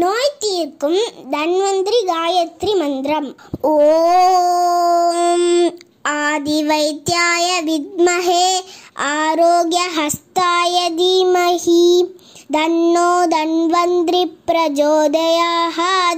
நோய் தீர்க்கும் தன்வந்திரி காயத்ரி மந்திரம் ஓம் ஆதிவைத்தியாய வித்மஹே ஆரோக்கிய ஹஸ்தாய தீமஹி தன்னோ தன்வந்திரி பிரஜோதயாஹாத்